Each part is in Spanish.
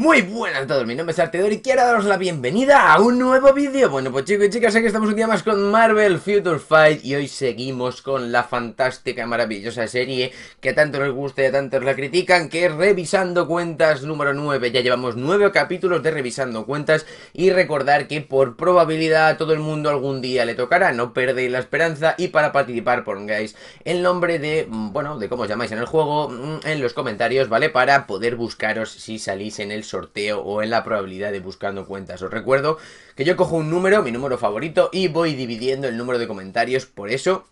muy buenas a todos, mi nombre es Artedor y quiero daros la bienvenida a un nuevo vídeo Bueno pues chicos y chicas, aquí estamos un día más con Marvel Future Fight Y hoy seguimos con la fantástica, maravillosa serie que tanto nos gusta y a tantos la critican Que es Revisando Cuentas número 9 Ya llevamos 9 capítulos de Revisando Cuentas Y recordar que por probabilidad a todo el mundo algún día le tocará No perdéis la esperanza y para participar pongáis el nombre de, mm, bueno, de cómo os llamáis en el juego mm, En los comentarios, ¿vale? Para poder buscaros si salís en el sorteo o en la probabilidad de buscando cuentas. Os recuerdo que yo cojo un número, mi número favorito, y voy dividiendo el número de comentarios por eso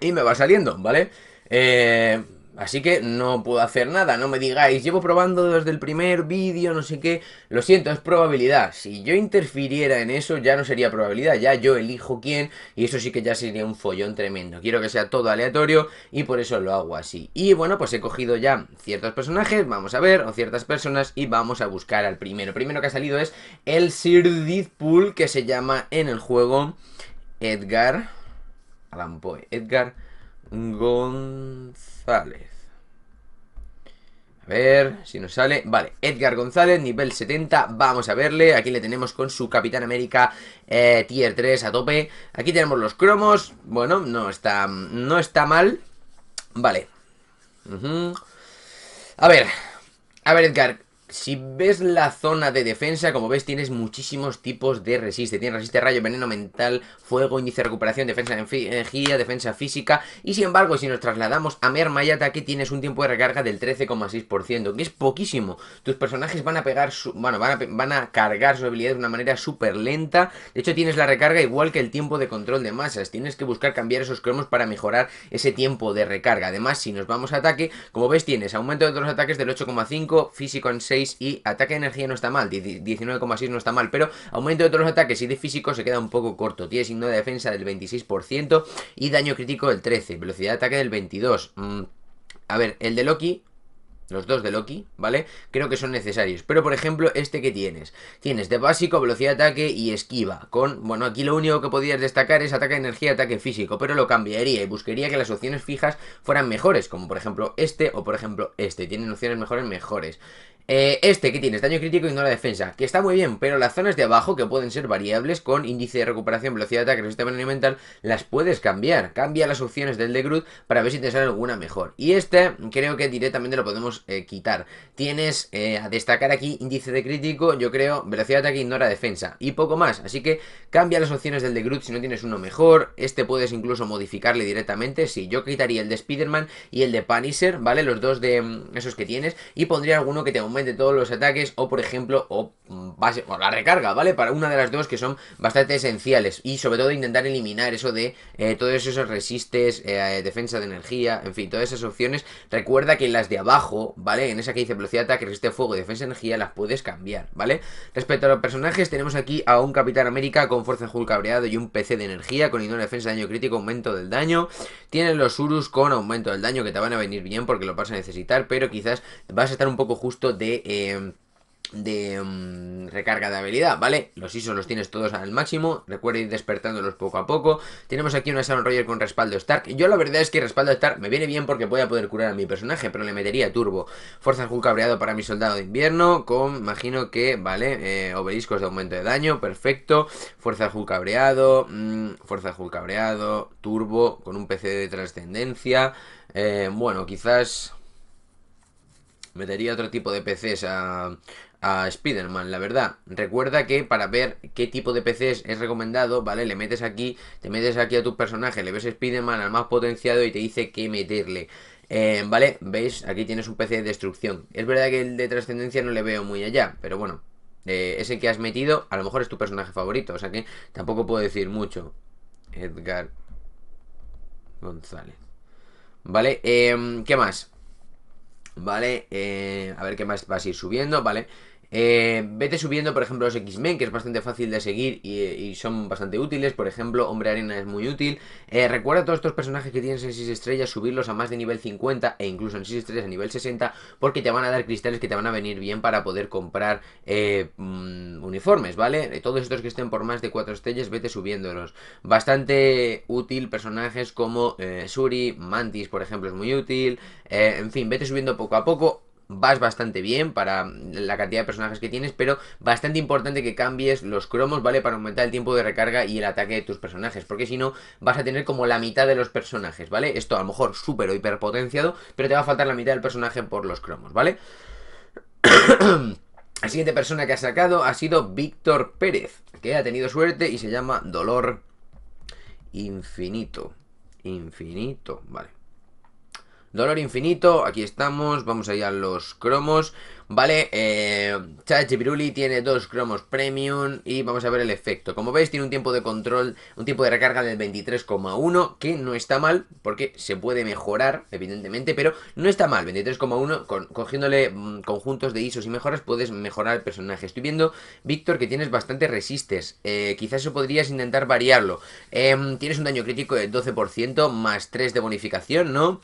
y me va saliendo, ¿vale? Eh, Así que no puedo hacer nada, no me digáis, llevo probando desde el primer vídeo, no sé qué. Lo siento, es probabilidad. Si yo interfiriera en eso, ya no sería probabilidad, ya yo elijo quién y eso sí que ya sería un follón tremendo. Quiero que sea todo aleatorio y por eso lo hago así. Y bueno, pues he cogido ya ciertos personajes, vamos a ver, o ciertas personas y vamos a buscar al primero. primero que ha salido es el Sir que se llama en el juego Edgar... Edgar González. A ver si nos sale. Vale, Edgar González, nivel 70. Vamos a verle. Aquí le tenemos con su Capitán América eh, Tier 3 a tope. Aquí tenemos los cromos. Bueno, no está, no está mal. Vale. A ver. A ver, Edgar. Si ves la zona de defensa, como ves, tienes muchísimos tipos de resiste. Tienes resiste rayo, veneno mental, fuego, índice de recuperación, defensa de energía, defensa física. Y sin embargo, si nos trasladamos a merma y ataque, tienes un tiempo de recarga del 13,6%, que es poquísimo. Tus personajes van a pegar su, bueno, van van a cargar su habilidad de una manera súper lenta. De hecho, tienes la recarga igual que el tiempo de control de masas. Tienes que buscar cambiar esos cromos para mejorar ese tiempo de recarga. Además, si nos vamos a ataque, como ves, tienes aumento de otros ataques del 8,5, físico en 6 y ataque de energía no está mal, 19,6 no está mal, pero aumento de todos los ataques y de físico se queda un poco corto, tiene signo de defensa del 26% y daño crítico del 13, velocidad de ataque del 22. Mm, a ver, el de Loki, los dos de Loki, ¿vale? Creo que son necesarios. Pero, por ejemplo, este que tienes. Tienes de básico, velocidad de ataque y esquiva. Con, bueno, aquí lo único que podías destacar es ataque de energía, ataque físico. Pero lo cambiaría y buscaría que las opciones fijas fueran mejores. Como, por ejemplo, este o, por ejemplo, este. Tienen opciones mejores, mejores. Eh, este que tienes, daño crítico y no defensa, que está muy bien, pero las zonas de abajo que pueden ser variables con índice de recuperación, velocidad de ataque, resistencia elemental, las puedes cambiar. Cambia las opciones del de Groot para ver si te sale alguna mejor. Y este creo que directamente lo podemos eh, quitar. Tienes eh, a destacar aquí índice de crítico, yo creo, velocidad de ataque, ignora defensa y poco más. Así que cambia las opciones del de Groot si no tienes uno mejor. Este puedes incluso modificarle directamente. Si yo quitaría el de Spider-Man y el de Punisher, ¿vale? Los dos de mm, esos que tienes y pondría alguno que te de todos los ataques o por ejemplo o, mm, base, la recarga, ¿vale? Para una de las dos que son bastante esenciales y sobre todo intentar eliminar eso de eh, todos esos resistes, eh, eh, defensa de energía, en fin, todas esas opciones. Recuerda que las de abajo, ¿vale? En esa que dice velocidad de ataque, resiste fuego y defensa de energía las puedes cambiar, ¿vale? Respecto a los personajes tenemos aquí a un Capitán América con fuerza Hulk cabreado y un PC de energía con de defensa daño crítico, aumento del daño. Tienen los Urus con aumento del daño que te van a venir bien porque lo vas a necesitar, pero quizás vas a estar un poco justo de... Em, em, recarga de habilidad, ¿vale? Los ISOs los tienes todos al máximo, recuerda ir despertándolos poco a poco. Tenemos aquí una Sharon Roger con respaldo Stark. Yo la verdad es que respaldo Stark me viene bien porque voy a poder curar a mi personaje, pero le metería turbo. Fuerza Hulk cabreado para mi soldado de invierno, con, imagino que, ¿vale? Eh, obeliscos de aumento de daño, perfecto. Fuerza Hulk cabreado, mm, Fuerza Hulk cabreado, turbo, con un PC de trascendencia. Eh, bueno, quizás metería otro tipo de PCs a, a Spider-Man, la verdad. Recuerda que para ver qué tipo de PCs es recomendado, ¿vale? Le metes aquí, te metes aquí a tu personaje, le ves Spider-Man al más potenciado y te dice qué meterle. Eh, vale, veis, aquí tienes un PC de destrucción. Es verdad que el de trascendencia no le veo muy allá, pero bueno, eh, ese que has metido a lo mejor es tu personaje favorito, o sea que tampoco puedo decir mucho. Edgar González. Vale, em, ¿qué más? ¿vale? Eh, a ver qué más vas a ir subiendo, ¿vale? Eh, vete subiendo, por ejemplo, los X-Men, que es bastante fácil de seguir y, son bastante útiles. Por ejemplo, Hombre Arena es muy útil. Eh, recuerda todos estos personajes que tienes en 6 estrellas, subirlos a más de nivel 50 e incluso en 6 estrellas a nivel 60, porque te van a dar cristales que te van a venir bien para poder comprar eh, mm, uniformes, ¿vale? Todos estos que estén por más de 4 estrellas, vete subiéndolos. Bastante útil personajes como Suri, Mantis, por ejemplo, es muy útil. en fin, vete subiendo poco a poco vas bastante bien para la cantidad de personajes que tienes, pero bastante importante que cambies los cromos, ¿vale? Para aumentar el tiempo de recarga y el ataque de tus personajes, porque si no vas a tener como la mitad de los personajes, ¿vale? Esto a lo mejor súper o hiper pero te va a faltar la mitad del personaje por los cromos, ¿vale? la siguiente persona que ha sacado ha sido Víctor Pérez, que ha tenido suerte y se llama Dolor Infinito. Infinito, vale. Dolor infinito, aquí estamos, vamos a ir a los cromos, ¿vale? Eh, Chachi Piruli tiene dos cromos premium y vamos a ver el efecto. Como veis tiene un tiempo de control, un tiempo de recarga del 23,1, que no está mal, porque se puede mejorar, evidentemente, pero no está mal. 23,1, cogiéndole mm, conjuntos de ISOs y mejoras puedes mejorar el personaje. Estoy viendo, Víctor, que tienes bastante resistes, eh, quizás eso podrías intentar variarlo. Em, tienes un daño crítico de 12%, más 3 de bonificación, ¿no?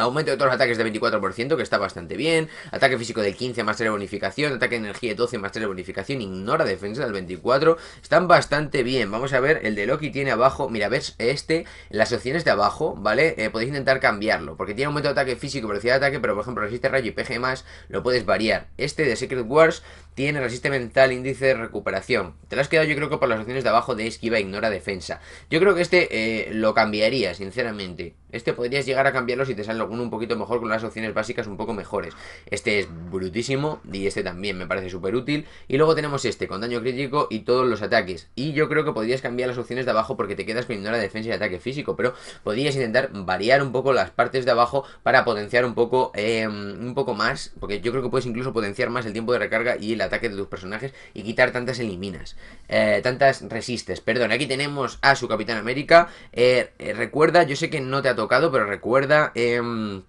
Aumento de todos los ataques de 24%, que está bastante bien. Ataque físico de 15 más 3 de bonificación. Ataque de energía de 12 más 3 de bonificación. Ignora defensa del 24. Están bastante bien. Vamos a ver, el de Loki tiene abajo. Mira, ves este, las opciones de abajo, ¿vale? Eh, podéis intentar cambiarlo. Porque tiene aumento de ataque físico, velocidad de ataque, pero por ejemplo resiste rayo y PG más, lo puedes variar. Este de Secret Wars tiene resiste mental, índice de recuperación. Te lo has quedado yo creo que por las opciones de abajo de esquiva, e ignora, defensa. Yo creo que este eh, lo cambiaría, sinceramente. Este podrías llegar a cambiarlo si te sale alguno un poquito mejor con las opciones básicas un poco mejores. Este es brutísimo y este también me parece súper útil. Y luego tenemos este con daño crítico y todos los ataques. Y yo creo que podrías cambiar las opciones de abajo porque te quedas con ignora, defensa y ataque físico. Pero podrías intentar variar un poco las partes de abajo para potenciar un poco, em, un poco más. Porque yo creo que puedes incluso potenciar más el tiempo de recarga y la ataque de tus personajes y quitar tantas eliminas, eh, tantas resistes. Perdón, aquí tenemos a su Capitán América. Eh, eh, recuerda, yo sé que no te ha tocado, pero recuerda... Em,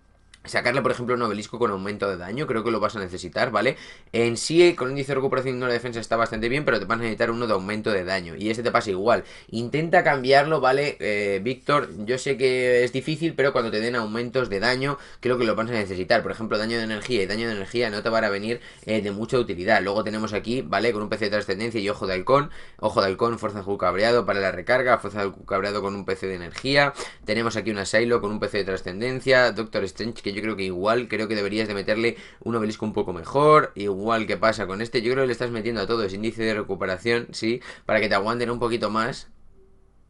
Sacarle, por ejemplo, un obelisco con aumento de daño, creo que lo vas a necesitar, ¿vale? En sí, eh, con índice de recuperación de una defensa está bastante bien, pero te vas a necesitar uno de aumento de daño. Y este te pasa igual. Intenta cambiarlo, ¿vale? Eh, Víctor, yo sé que es difícil, pero cuando te den aumentos de daño, creo que lo vas a necesitar. Por ejemplo, daño de energía y daño de energía no te van a venir eh, de mucha utilidad. Luego tenemos aquí, ¿vale? Con un PC de trascendencia y ojo de halcón. Ojo de halcón, fuerza de cabreado para la recarga, fuerza de cabreado con un PC de energía. Tenemos aquí un asilo con un PC de trascendencia, Doctor Strange yo creo que igual creo que deberías de meterle un obelisco un poco mejor, igual que pasa con este, yo creo que le estás metiendo a todos ese índice de recuperación, sí, para que te aguanten un poquito más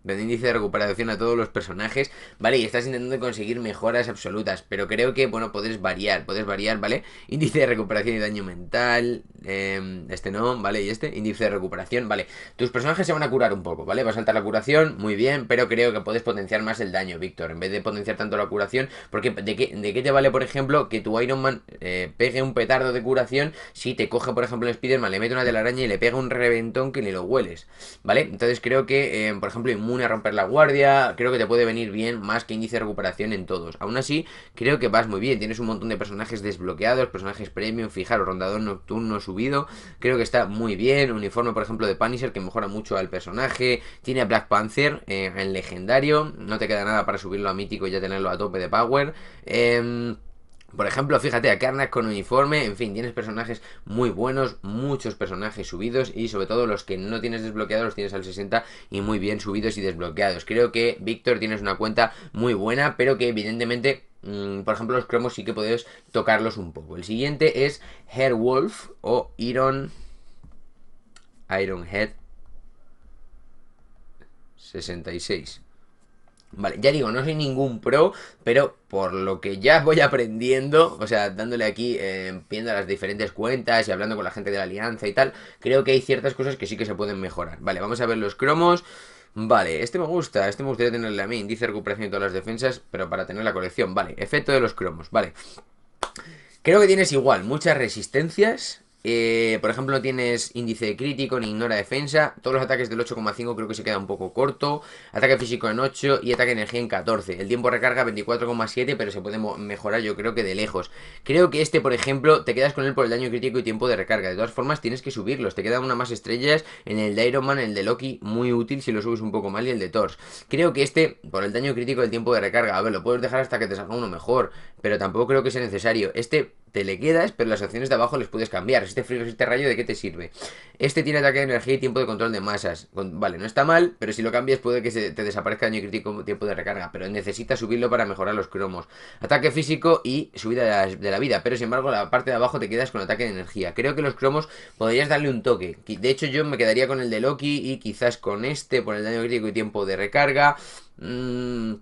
del índice de recuperación a todos los personajes, ¿vale? Y estás intentando conseguir mejoras absolutas, pero creo que, bueno, puedes variar, puedes variar, ¿vale? Índice de recuperación y daño mental, em, este no, ¿vale? Y este, índice de recuperación, ¿vale? Tus personajes se van a curar un poco, ¿vale? Va a saltar la curación, muy bien, pero creo que puedes potenciar más el daño, Víctor, en vez de potenciar tanto la curación, porque ¿de qué, te vale, por ejemplo, que tu Iron Man eh, pegue un petardo de curación si te coge, por ejemplo, el Spider-Man, le mete una telaraña y le pega un reventón que ni lo hueles, ¿vale? Entonces creo que, em, por ejemplo, una a romper la guardia, creo que te puede venir bien más que índice de recuperación en todos. Aún así, creo que vas muy bien, tienes un montón de personajes desbloqueados, personajes premium, fijaros, rondador nocturno subido, creo que está muy bien, uniforme por ejemplo de Punisher que mejora mucho al personaje, tiene a Black Panther en eh, legendario, no te queda nada para subirlo a mítico y ya tenerlo a tope de power. Eh, por ejemplo, fíjate a Karnak con uniforme, en fin, tienes personajes muy buenos, muchos personajes subidos y sobre todo los que no tienes desbloqueados los tienes al 60 y muy bien subidos y desbloqueados. Creo que Víctor tienes una cuenta muy buena, pero que evidentemente mm, por ejemplo, los cromos sí que puedes tocarlos un poco. El siguiente es Herwolf o Iron. Iron Head 66. Vale, ya digo, no soy ningún pro, pero por lo que ya voy aprendiendo, o sea, dándole aquí, eh, viendo las diferentes cuentas y hablando con la gente de la alianza y tal, creo que hay ciertas cosas que sí que se pueden mejorar. Vale, vamos a ver los cromos. Vale, este me gusta, este me gustaría tenerle a mí, dice recuperación de todas las defensas, pero para tener la colección. Vale, efecto de los cromos, vale. Creo que tienes igual muchas resistencias, eh, por ejemplo, no tienes índice crítico, ni ignora defensa. Todos los ataques del 8,5 creo que se queda un poco corto. Ataque físico en 8 y ataque energía en 14. El tiempo de recarga 24,7, pero se puede mejorar yo creo que de lejos. Creo que este, por ejemplo, te quedas con él por el daño crítico y tiempo de recarga. De todas formas, tienes que subirlos. Te quedan una más estrellas en el de Iron Man, el de Loki, muy útil si lo subes un poco mal, y el de Thor. Creo que este, por el daño crítico y el tiempo de recarga, a ver, lo puedes dejar hasta que te salga uno mejor, pero tampoco creo que sea necesario. Este te le quedas, pero las opciones de abajo les puedes cambiar. este frío, este rayo, ¿de qué te sirve? Este tiene ataque de energía y tiempo de control de masas. vale, no está mal, pero si lo cambias puede que te desaparezca daño crítico tiempo de recarga, pero necesitas subirlo para mejorar los cromos. Ataque físico y subida de la, de la, vida, pero sin embargo la parte de abajo te quedas con ataque de energía. Creo que los cromos podrías darle un toque. De hecho yo me quedaría con el de Loki y quizás con este por el daño crítico y tiempo de recarga. Mmm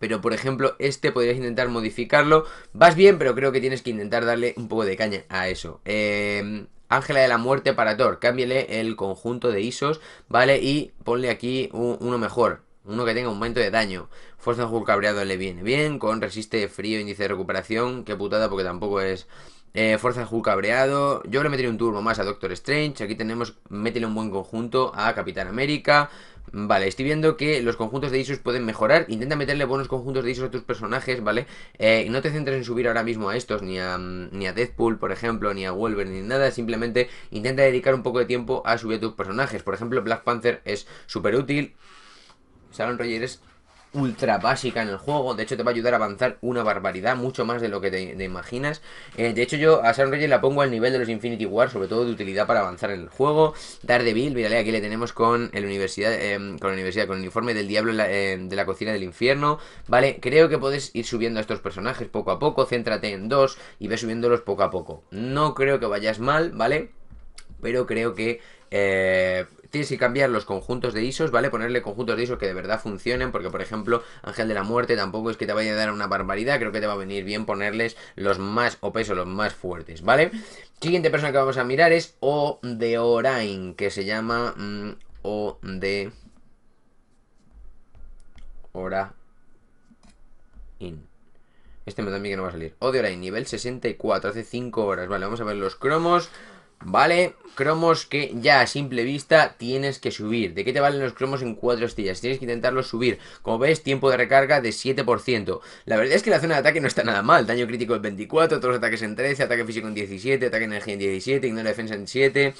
pero por ejemplo, este podrías intentar modificarlo. Vas bien, pero creo que tienes que intentar darle un poco de caña a eso. Em, Ángela de la Muerte para Thor. Cámbiale el conjunto de ISOs, ¿vale? Y ponle aquí uno mejor. Uno que tenga un aumento de daño. Fuerza de Hulk cabreado le viene bien. Con resiste frío, índice de recuperación. Qué putada, porque tampoco es eh, Fuerza Hulk abreado Yo le metería un turno más a Doctor Strange. Aquí tenemos, métele un buen conjunto a Capitán América. Vale, estoy viendo que los conjuntos de Isus pueden mejorar. Intenta meterle buenos conjuntos de Isus a tus personajes, ¿vale? Eh, no te centres en subir ahora mismo a estos, ni a, ni a Deadpool, por ejemplo, ni a Wolverine, ni nada. Simplemente intenta dedicar un poco de tiempo a subir a tus personajes. Por ejemplo, Black Panther es súper útil. Roger es ultra básica en el juego. De hecho, te va a ayudar a avanzar una barbaridad, mucho más de lo que te, imaginas. Eh, de hecho, yo a Sam Reyes la pongo al nivel de los Infinity War, sobre todo de utilidad para avanzar en el juego. Dar Daredevil, mírale, aquí le tenemos con el universidad, eh, con la universidad, con el uniforme del diablo eh, de la cocina del infierno. Vale, creo que puedes ir subiendo a estos personajes poco a poco. Céntrate en dos y ve subiéndolos poco a poco. No creo que vayas mal, ¿vale? Pero creo que tienes que cambiar los conjuntos de ISOs, ¿vale? Ponerle conjuntos de ISOs que de verdad funcionen, porque por ejemplo, Ángel de la Muerte tampoco es que te vaya a dar una barbaridad, creo que te va a venir bien ponerles los más OPs o los más fuertes, ¿vale? Siguiente persona que vamos a mirar es O de Orain, que se llama mm, O de Orain. Este me da a mí que no va a salir. O de Orain, nivel 64, hace 5 horas. Vale, vamos a ver los cromos. ¿Vale? Cromos que ya a simple vista tienes que subir. ¿De qué te valen los cromos en 4 estrellas? Tienes que intentarlos subir. Como ves, tiempo de recarga de 7%. La verdad es que la zona de ataque no está nada mal. Daño crítico en 24, otros ataques en 13, ataque físico en 17, ataque energía en 17, ignora defensa en 7.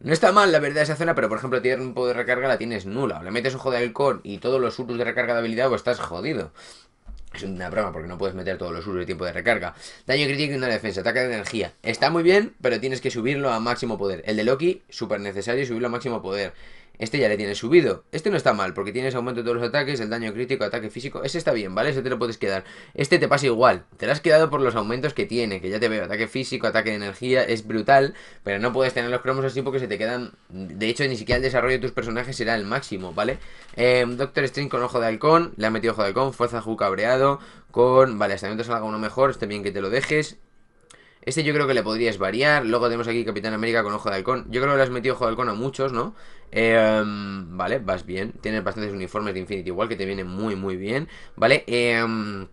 No está mal la verdad esa zona, pero por ejemplo tiempo de recarga la tienes nula. le metes ojo de alcohol y todos los usos de recarga de habilidad, pues estás jodido es una broma porque no puedes meter todos los usos de tiempo de recarga. Daño crítico y una defensa, ataque de energía. Está muy bien, pero tienes que subirlo a máximo poder. El de Loki, súper necesario subirlo a máximo poder. Este ya le tiene subido. Este no está mal, porque tienes aumento de todos los ataques, el daño crítico, ataque físico. Ese está bien, ¿vale? Ese te lo puedes quedar. Este te pasa igual. Te lo has quedado por los aumentos que tiene, que ya te veo. Ataque físico, ataque de energía, es brutal. Pero no puedes tener los cromos así porque se te quedan... De hecho, ni siquiera el desarrollo de tus personajes será el máximo, ¿vale? Em, Doctor String con ojo de halcón. Le ha metido ojo de halcón. Fuerza Ju Con... Vale, hasta salga uno mejor. Está bien que te lo dejes. Este yo creo que le podrías variar. Luego tenemos aquí Capitán América con Ojo de Halcón. Yo creo que le has metido Ojo de Halcón a muchos, ¿no? Em, vale, vas bien. Tienes bastantes uniformes de Infinity igual que te vienen muy, muy bien. Vale, em,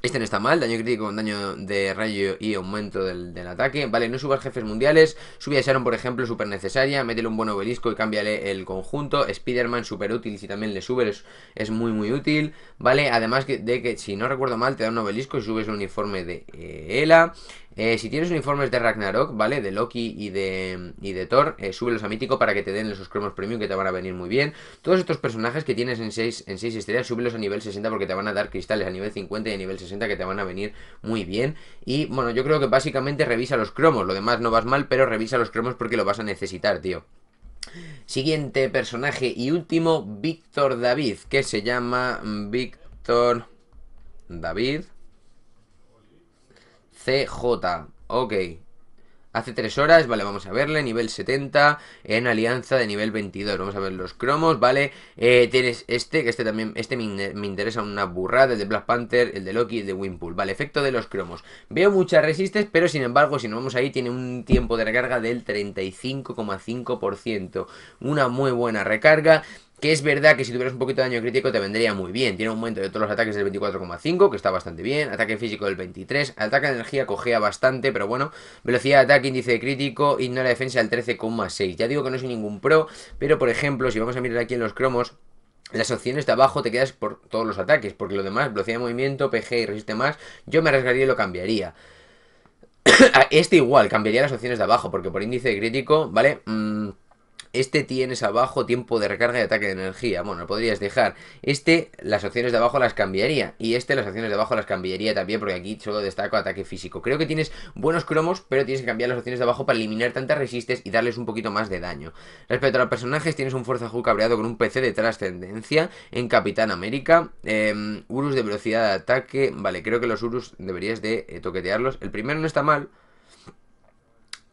Este no está mal, daño crítico con daño de rayo y aumento del, del, ataque. Vale, no subas jefes mundiales. Sube a Sharon, por ejemplo, súper necesaria. Métele un buen obelisco y cámbiale el conjunto. Spider-Man, súper útil. Si también le subes, es, muy, muy útil. Vale, además de que, si no recuerdo mal, te da un obelisco y subes el uniforme de eh, Ela. Eh, si tienes uniformes de Ragnarok, ¿vale? De Loki y de, de Thor, eh, súbelos a Mítico para que te den esos cromos premium que te van a venir muy bien. Todos estos personajes que tienes en 6 en seis estrellas, súbelos a nivel 60 porque te van a dar cristales a nivel 50 y a nivel 60 que te van a venir muy bien. Y bueno, yo creo que básicamente revisa los cromos. Lo demás no vas mal, pero revisa los cromos porque lo vas a necesitar, tío. Siguiente personaje y último, Víctor David, que se llama mm, Víctor David. CJ. Ok. Hace 3 horas, vale, vamos a verle, nivel 70, en alianza de nivel 22, vamos a ver los cromos, vale, eh, tienes este, que este también, este me, interesa una burrada, el de Black Panther, el de Loki, el de Wimpul. vale, efecto de los cromos, veo muchas resistes, pero sin embargo, si nos vamos ahí, tiene un tiempo de recarga del 35,5%, una muy buena recarga, que es verdad que si tuvieras un poquito de daño crítico te vendría muy bien. Tiene un aumento de todos los ataques del 24,5, que está bastante bien. Ataque físico del 23. Ataque de energía cogea bastante, pero bueno. Velocidad de ataque, índice de crítico. Ignora defensa del 13,6. Ya digo que no soy ningún pro, pero por ejemplo, si vamos a mirar aquí en los cromos, las opciones de abajo te quedas por todos los ataques, porque lo demás, velocidad de movimiento, PG y resiste más, yo me arriesgaría y lo cambiaría. Ah, este igual, cambiaría las opciones de abajo, porque por índice de crítico, ¿vale? Mm, este tienes abajo tiempo de recarga y ataque de energía. Bueno, lo podrías dejar. Este, las opciones de abajo las cambiaría. Y este, las opciones de abajo las cambiaría también, porque aquí solo destaco ataque físico. Creo que tienes buenos cromos, pero tienes que cambiar las opciones de abajo para eliminar tantas resistes y darles un poquito más de daño. Respecto a los personajes, tienes un Fuerza Hulk cabreado con un PC de trascendencia en Capitán América. Em, Urus de velocidad de ataque. Vale, creo que los Urus deberías de eh, toquetearlos. El primero no está mal.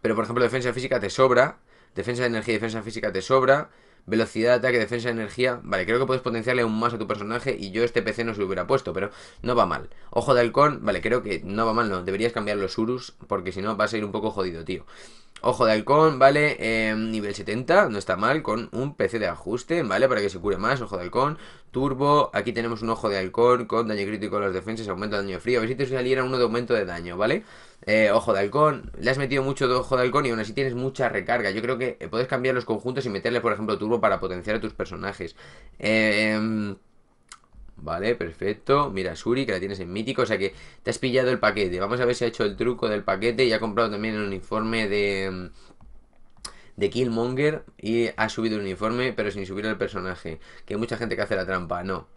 Pero por ejemplo defensa física te sobra Defensa de energía y defensa física te sobra. Velocidad de ataque, defensa de energía. Vale, creo que puedes potenciarle aún más a tu personaje. Y yo este PC no se lo hubiera puesto, pero no va mal. Ojo de halcón, vale, creo que no va mal, no. Deberías cambiar los Urus, porque si no vas a ir un poco jodido, tío. Ojo de halcón, ¿vale? Em, nivel 70, no está mal, con un PC de ajuste, ¿vale? Para que se cure más, ojo de halcón. Turbo, aquí tenemos un ojo de halcón con daño crítico a las defensas, aumento de daño frío. A ver si te saliera uno de aumento de daño, ¿vale? Eh, ojo de halcón, le has metido mucho de ojo de halcón y aún así tienes mucha recarga. Yo creo que eh, puedes cambiar los conjuntos y meterle, por ejemplo, turbo para potenciar a tus personajes. eh Vale, perfecto. Mira, Suri, que la tienes en mítico. O sea que te has pillado el paquete. Vamos a ver si ha hecho el truco del paquete. Y ha comprado también el uniforme de, mm, de Killmonger. Y ha subido el uniforme, pero sin subir el personaje. Que hay mucha gente que hace la trampa. No.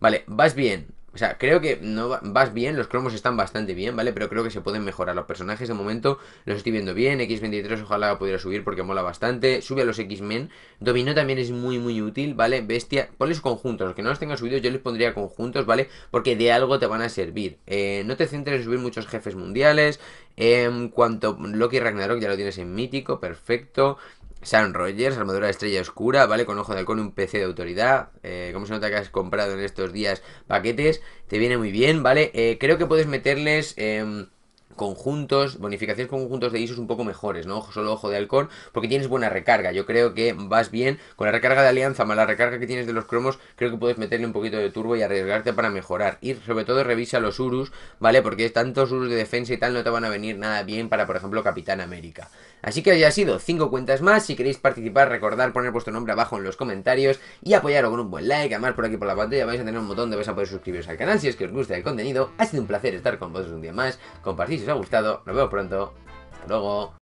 Vale, vas bien. O sea, creo que no vas bien, los cromos están bastante bien, ¿vale? Pero creo que se pueden mejorar. Los personajes de momento los estoy viendo bien. X23 ojalá pudiera subir porque mola bastante. Sube a los X-Men. Dominó también es muy, muy útil, ¿vale? Bestia. sus conjuntos. Los que no los tengan subidos yo les pondría conjuntos, ¿vale? Porque de algo te van a servir. Eh, no te centres en subir muchos jefes mundiales. En em, cuanto Loki Ragnarok ya lo tienes en mítico, perfecto. Sam Rogers, armadura de estrella oscura, ¿vale? Con ojo de halcón, un PC de autoridad. Eh, como se nota que has comprado en estos días paquetes? Te viene muy bien, ¿vale? Eh, creo que puedes meterles... Em, conjuntos, bonificaciones con conjuntos de ISOs un poco mejores, ¿no? Solo ojo de halcón, porque tienes buena recarga. Yo creo que vas bien con la recarga de alianza, más la recarga que tienes de los cromos, creo que puedes meterle un poquito de turbo y arriesgarte para mejorar. Y sobre todo revisa los Urus, ¿vale? Porque tantos Urus de defensa y tal no te van a venir nada bien para, por ejemplo, Capitán América. Así que ha sido 5 cuentas más. Si queréis participar, recordar poner vuestro nombre abajo en los comentarios y apoyarlo con un buen like. Además, por aquí por la pantalla vais a tener un montón de vais a poder suscribiros al canal si es que os gusta el contenido. Ha sido un placer estar con vosotros un día más. Compartís si os ha gustado. Nos vemos pronto. Hasta luego.